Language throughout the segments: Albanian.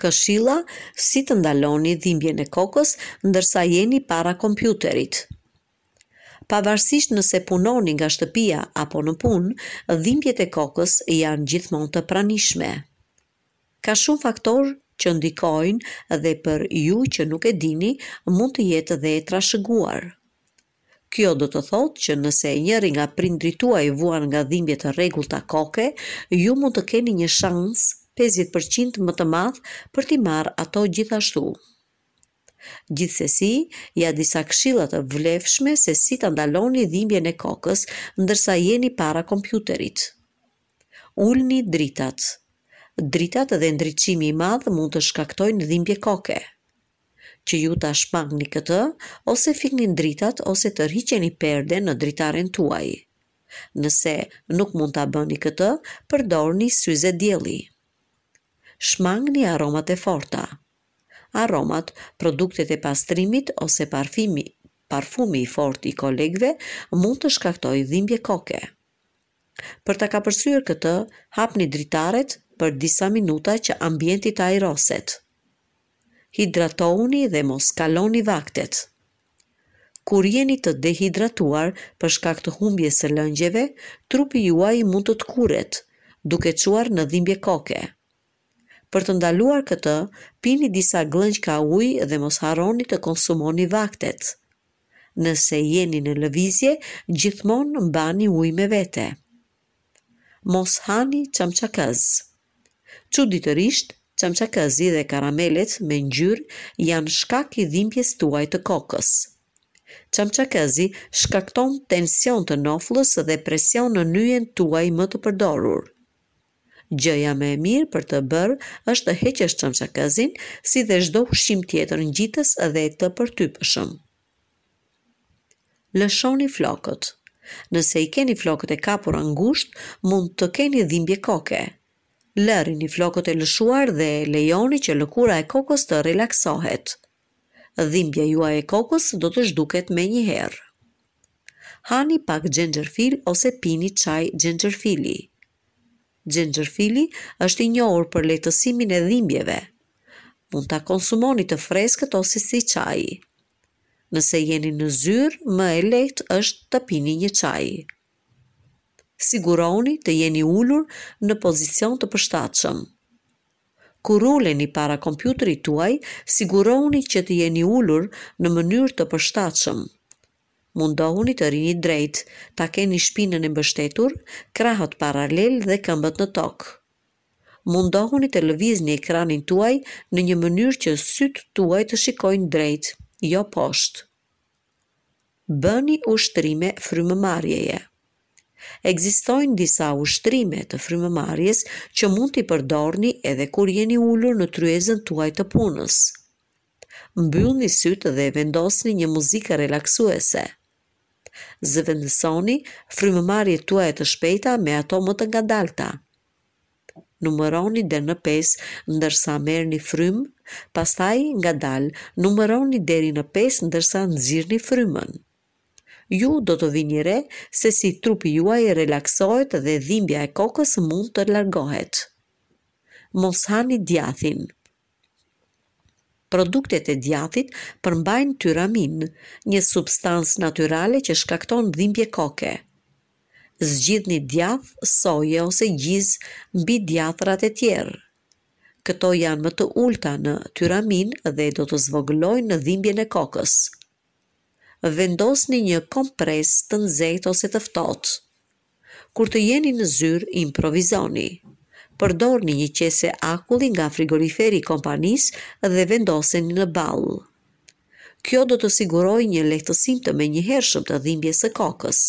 këshilla si të ndaloni dhimbjen e kokës ndërsa jeni para kompjuterit. Pavarësisht nëse punoni nga shtëpia apo në punë, dhimbjet e kokës janë gjithmonë të pranishme. Ka shumë faktorë që ndikojnë dhe për ju që nuk e dini, mund të jetë dhe e trashëguar. Kjo do të thotë që nëse njëri nga prindrit tuaj vuan nga dhimbje të rregullta koke, ju mund të keni një shans 50% më të madh për t'i marrë ato gjithashtu. Gjithsesi, ja disa këshilla të vlefshme se si ta ndaloni dhimbjen e kokës ndërsa jeni para kompjuterit. Ulni dritat. Dritat dhe ndriçimi i madh mund të shkaktojnë dhimbje koke. Që ju ta shpangni këtë ose fikni dritat ose të rriqeni perde në dritaren tuaj. Nëse nuk mund ta bëni këtë, përdorni syze dielli shmangni aromat e forta. Aromat, produktet e pastrimit ose parfimi, parfumi i fort i kolegve mund të shkaktoj dhimbje koke. Për të kapërsyrë këtë, hapni dritaret për disa minuta që ambientit a i roset. Hidratoni dhe mos kaloni vaktet. Kur jeni të dehidratuar për shkak të humbjes së lëngjeve, trupi juaj mund të kuret, duke quar në dhimbje koke. Për të ndaluar këtë, pini disa ka ujë dhe mos harroni të konsumoni vaktet. Nëse jeni në lëvizje, gjithmonë mbani ujë me vete. Mos hani çamçakaz. Çuditërisht, çamçakazi dhe karamelet me ngjyrë janë shkak i dhimbjes tuaj të kokës. Çamçakazi shkakton tension të noflës dhe presion në nyjen tuaj më të përdorur. Gjëja me e mirë për të bërë është të heqesh qëmë qakazin, si dhe shdo ushqim tjetër në gjitës dhe të përty Lëshoni flokët Nëse i keni flokët e kapur angusht, mund të keni dhimbje koke. Lëri një flokët e lëshuar dhe lejoni që lëkura e kokës të relaksohet. Dhimbja juaj e kokës do të zhduket me një herë. Hani pak gjengjërfil ose pini qaj gjengjërfili. Gjengjërfili është i njohur për lehtësimin e dhimbjeve. Mund ta konsumoni të freskët ose si çaj. Nëse jeni në zyrë, më e lehtë është të pini një çaj. Sigurohuni të jeni ulur në pozicion të përshtatshëm. Kur uleni para kompjuterit tuaj, sigurohuni që të jeni ulur në mënyrë të përshtatshëm mundohuni të rini drejt, ta keni shpinën e mbështetur, krahët paralel dhe këmbët në tokë. Mundohuni të lëvizni ekranin tuaj në një mënyrë që sytë tuaj të shikojnë drejt, jo poshtë. Bëni ushtrime frymëmarjeje. Ekzistojnë disa ushtrime të frymëmarjes që mund t'i përdorni edhe kur jeni ulur në tryezën tuaj të punës. Mbyllni sytë dhe vendosni një muzikë relaksuese zëvendësoni frymëmarje tua e të shpejta me ato më të nga dalta. Numëroni dhe në pes, ndërsa merë një frymë, pastaj nga dalë, numëroni deri në pes, ndërsa nëzirë një frymën. Ju do të vini re, se si trupi juaj e relaksojt dhe dhimbja e kokës mund të largohet. Mos hani djathin Produktet e djathit përmbajnë tyramin, një substancë natyrale që shkakton dhimbje koke. Zgjidhni djath, soje ose gjiz mbi djathrat e tjerë. Këto janë më të ulta në tyramin dhe do të zvoglojnë në dhimbje në kokës. Vendosni një kompres të nxehtë ose të ftohtë. Kur të jeni në zyrë, improvisoni përdorni një qese akulli nga frigoriferi kompanis dhe vendoseni në balë. Kjo do të siguroj një lehtësim të me një hershëm të dhimbje së kokës.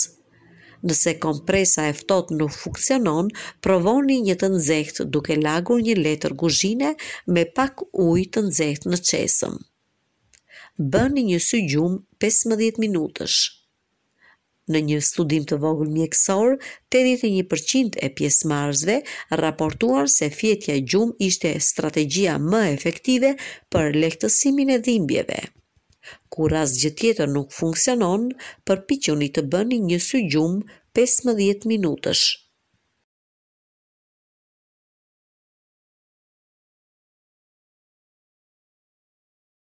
Nëse kompresa e ftot nuk funksionon, provoni një të nëzeht duke lagur një letër guzhine me pak uj të nëzeht në qesëm. Bëni një sy gjumë 15 minutësh. Në një studim të vogël mjekësor, 81% e pjesëmarrësve raportuan se fjetja e gjumë ishte strategjia më efektive për lehtësimin e dhimbjeve. Kur as gjë tjetër nuk funksionon, përpiqeni të bëni një sy gjumë 15 minutësh.